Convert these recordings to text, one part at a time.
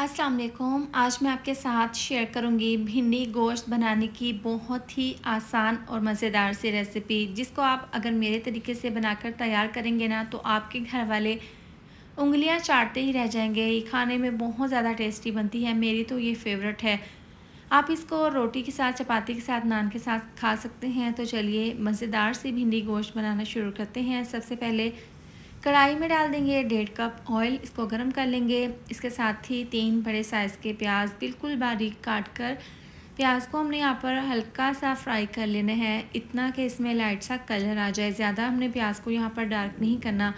अस्सलाम वालेकुम आज मैं आपके साथ शेयर करूंगी भिंडी गोश्त बनाने की बहुत ही आसान और मज़ेदार सी रेसिपी जिसको आप अगर मेरे तरीके से बनाकर तैयार करेंगे ना तो आपके घर वाले उंगलियां चाटते ही रह जाएंगे ये खाने में बहुत ज़्यादा टेस्टी बनती है मेरी तो ये फेवरेट है आप इसको रोटी के साथ चपाती के साथ नान के साथ खा सकते हैं तो चलिए मज़ेदार सी भिंडी गोश्त बनाना शुरू करते हैं सबसे पहले कढ़ाई में डाल देंगे डेढ़ कप ऑयल इसको गर्म कर लेंगे इसके साथ ही तीन बड़े साइज़ के प्याज बिल्कुल बारीक काट कर प्याज को हमने यहाँ पर हल्का सा फ्राई कर लेना है इतना कि इसमें लाइट सा कलर आ जाए ज़्यादा हमने प्याज को यहाँ पर डार्क नहीं करना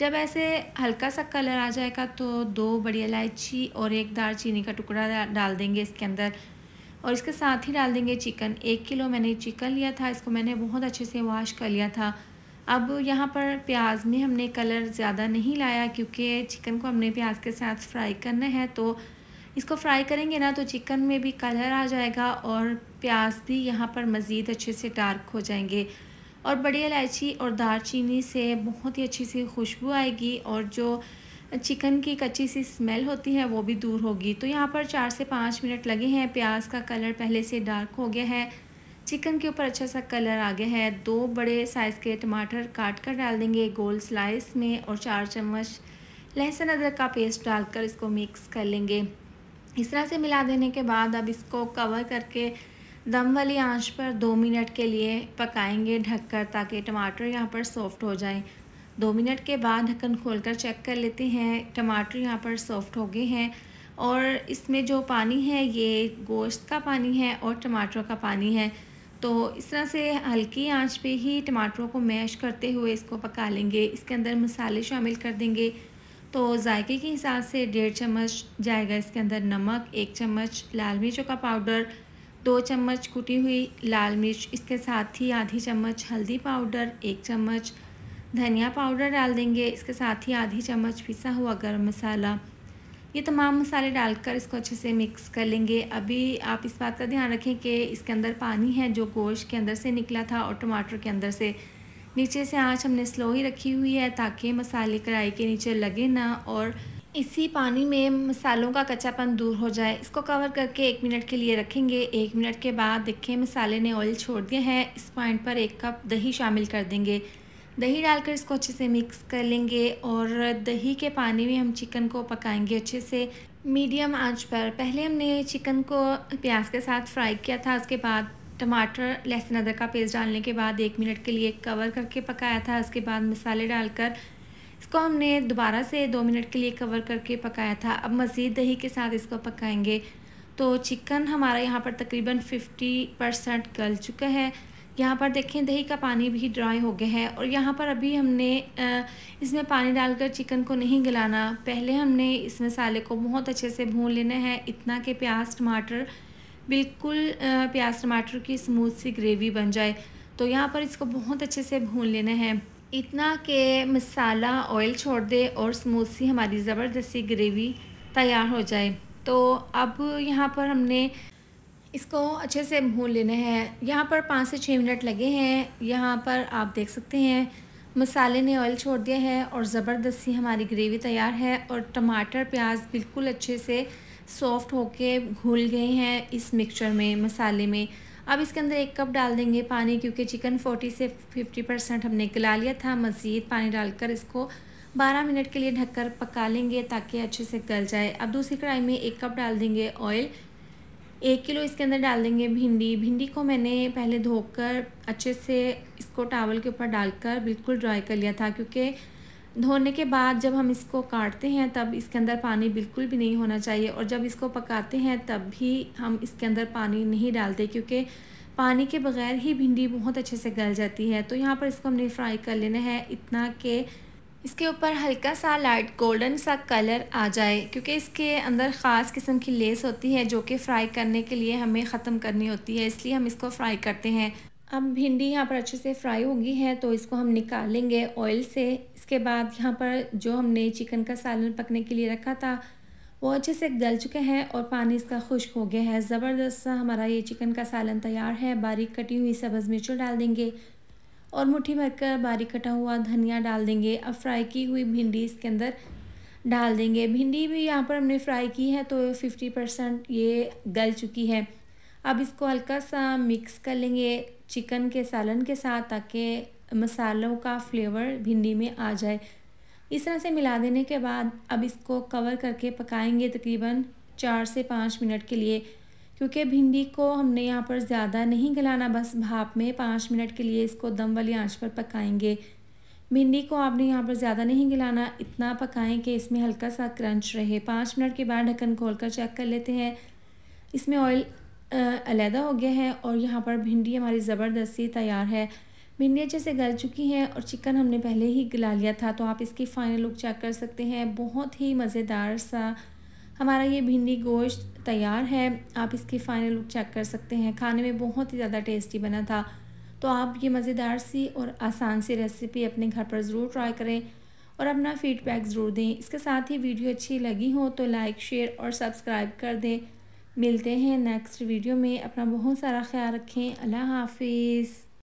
जब ऐसे हल्का सा कलर आ जाएगा तो दो बड़ी इलायची और एक दार चीनी का टुकड़ा डाल देंगे इसके अंदर और इसके साथ ही डाल देंगे चिकन एक किलो मैंने चिकन लिया था इसको मैंने बहुत अच्छे से वॉश कर लिया था अब यहाँ पर प्याज में हमने कलर ज़्यादा नहीं लाया क्योंकि चिकन को हमने प्याज के साथ फ्राई करना है तो इसको फ्राई करेंगे ना तो चिकन में भी कलर आ जाएगा और प्याज भी यहाँ पर मज़ीद अच्छे से डार्क हो जाएंगे और बड़ी इलायची और दालचीनी से बहुत ही अच्छी सी खुशबू आएगी और जो चिकन की कच्ची सी स्मेल होती है वो भी दूर होगी तो यहाँ पर चार से पाँच मिनट लगे हैं प्याज का कलर पहले से डार्क हो गया है चिकन के ऊपर अच्छा सा कलर आ गया है दो बड़े साइज़ के टमाटर काट कर डाल देंगे गोल स्लाइस में और चार चम्मच लहसुन अदरक का पेस्ट डालकर इसको मिक्स कर लेंगे इस तरह से मिला देने के बाद अब इसको कवर करके दम वाली आंच पर दो मिनट के लिए पकाएंगे ढककर ताकि टमाटर यहाँ पर सॉफ्ट हो जाए दो मिनट के बाद ढक्कन खोलकर चेक कर लेते हैं टमाटर यहाँ पर सॉफ्ट हो गए हैं और इसमें जो पानी है ये गोश्त का पानी है और टमाटरों का पानी है तो इस तरह से हल्की आंच पे ही टमाटरों को मैश करते हुए इसको पका लेंगे इसके अंदर मसाले शामिल कर देंगे तो जायके के हिसाब से डेढ़ चम्मच जाएगा इसके अंदर नमक एक चम्मच लाल मिर्चों का पाउडर दो चम्मच कुटी हुई लाल मिर्च इसके साथ ही आधी चम्मच हल्दी पाउडर एक चम्मच धनिया पाउडर डाल देंगे इसके साथ ही आधी चम्मच पिसा हुआ गर्म मसाला ये तमाम मसाले डालकर इसको अच्छे से मिक्स कर लेंगे अभी आप इस बात का ध्यान रखें कि इसके अंदर पानी है जो गोश्त के अंदर से निकला था और टमाटर के अंदर से नीचे से आँच हमने स्लो ही रखी हुई है ताकि मसाले कढ़ाई के नीचे लगे ना और इसी पानी में मसालों का कच्चापन दूर हो जाए इसको कवर करके एक मिनट के लिए रखेंगे एक मिनट के बाद देखें मसाले ने ऑयल छोड़ दिया है इस पॉइंट पर एक कप दही शामिल कर देंगे दही डालकर इसको अच्छे से मिक्स कर लेंगे और दही के पानी में हम चिकन को पकाएंगे अच्छे से मीडियम आंच पर पहले हमने चिकन को प्याज के साथ फ्राई किया था उसके बाद टमाटर लहसुन अदरक का पेस्ट डालने के बाद एक मिनट के लिए कवर करके पकाया था उसके बाद मसाले डालकर इसको हमने दोबारा से दो मिनट के लिए कवर करके पकाया था अब मज़ीद दही के साथ इसको पकाएंगे तो चिकन हमारा यहाँ पर तकरीबन फिफ्टी परसेंट गल चुका है यहाँ पर देखें दही का पानी भी ड्राई हो गया है और यहाँ पर अभी हमने इसमें पानी डालकर चिकन को नहीं गलाना पहले हमने इस मसाले को बहुत अच्छे से भून लेना है इतना कि प्याज टमाटर बिल्कुल प्याज टमाटर की स्मूथ सी ग्रेवी बन जाए तो यहाँ पर इसको बहुत अच्छे से भून लेना है इतना के मसाला ऑयल छोड़ दे और स्मूथ सी हमारी ज़बरदस्ती ग्रेवी तैयार हो जाए तो अब यहाँ पर हमने इसको अच्छे से भून लेना है यहाँ पर पाँच से छः मिनट लगे हैं यहाँ पर आप देख सकते हैं मसाले ने ऑयल छोड़ दिया है और ज़बरदस्ती हमारी ग्रेवी तैयार है और टमाटर प्याज बिल्कुल अच्छे से सॉफ्ट होके घुल गए हैं इस मिक्सचर में मसाले में अब इसके अंदर एक कप डाल देंगे पानी क्योंकि चिकन 40 से 50 परसेंट हमने गला लिया था मज़ीद पानी डालकर इसको 12 मिनट के लिए ढककर पका लेंगे ताकि अच्छे से गल जाए अब दूसरी कढ़ाई में एक कप डाल देंगे ऑयल एक किलो इसके अंदर डाल देंगे भिंडी भिंडी को मैंने पहले धोकर अच्छे से इसको टावल के ऊपर डालकर बिल्कुल ड्राई कर लिया था क्योंकि धोने के बाद जब हम इसको काटते हैं तब इसके अंदर पानी बिल्कुल भी नहीं होना चाहिए और जब इसको पकाते हैं तब भी हम इसके अंदर पानी नहीं डालते क्योंकि पानी के बगैर ही भिंडी बहुत अच्छे से गल जाती है तो यहाँ पर इसको हमने फ्राई कर लेना है इतना कि इसके ऊपर हल्का सा लाइट गोल्डन सा कलर आ जाए क्योंकि इसके अंदर ख़ास किस्म की लेस होती है जो कि फ़्राई करने के लिए हमें ख़त्म करनी होती है इसलिए हम इसको फ्राई करते हैं अब भिंडी यहाँ पर अच्छे से फ्राई होगी है तो इसको हम निकालेंगे ऑयल से इसके बाद यहाँ पर जो हमने चिकन का सालन पकने के लिए रखा था वो अच्छे से गल चुके हैं और पानी इसका खुश्क हो गया है ज़बरदस्त सा हमारा ये चिकन का सालन तैयार है बारीक कटी हुई सब्ज़ मिर्चों डाल देंगे और मुट्ठी भर बारीक कटा हुआ धनिया डाल देंगे अब फ्राई की हुई भिंडी इसके अंदर डाल देंगे भिंडी भी यहाँ पर हमने फ्राई की है तो फिफ्टी परसेंट ये गल चुकी है अब इसको हल्का सा मिक्स कर लेंगे चिकन के सालन के साथ ताकि मसालों का फ्लेवर भिंडी में आ जाए इस तरह से मिला देने के बाद अब इसको कवर करके पकाएंगे तकरीबन चार से पाँच मिनट के लिए क्योंकि भिंडी को हमने यहाँ पर ज़्यादा नहीं गलाना बस भाप में पाँच मिनट के लिए इसको दम वाली आंच पर पकाएंगे भिंडी को आपने यहाँ पर ज़्यादा नहीं गलाना इतना पकाएं कि इसमें हल्का सा क्रंच रहे पाँच मिनट के बाद ढक्कन खोल कर चेक कर लेते हैं इसमें ऑयल अलहदा हो गया है और यहाँ पर भिंडी हमारी ज़बरदस्ती तैयार है भिंडी अच्छे से गल चुकी हैं और चिकन हमने पहले ही गला लिया था तो आप इसकी फ़ाइनल लुक चेक कर सकते हैं बहुत ही मज़ेदार सा हमारा ये भिंडी गोश्त तैयार है आप इसकी फ़ाइनल लुक चेक कर सकते हैं खाने में बहुत ही ज़्यादा टेस्टी बना था तो आप ये मज़ेदार सी और आसान सी रेसिपी अपने घर पर ज़रूर ट्राई करें और अपना फ़ीडबैक ज़रूर दें इसके साथ ही वीडियो अच्छी लगी हो तो लाइक शेयर और सब्सक्राइब कर दें मिलते हैं नेक्स्ट वीडियो में अपना बहुत सारा ख्याल रखें अल्लाह हाफिज़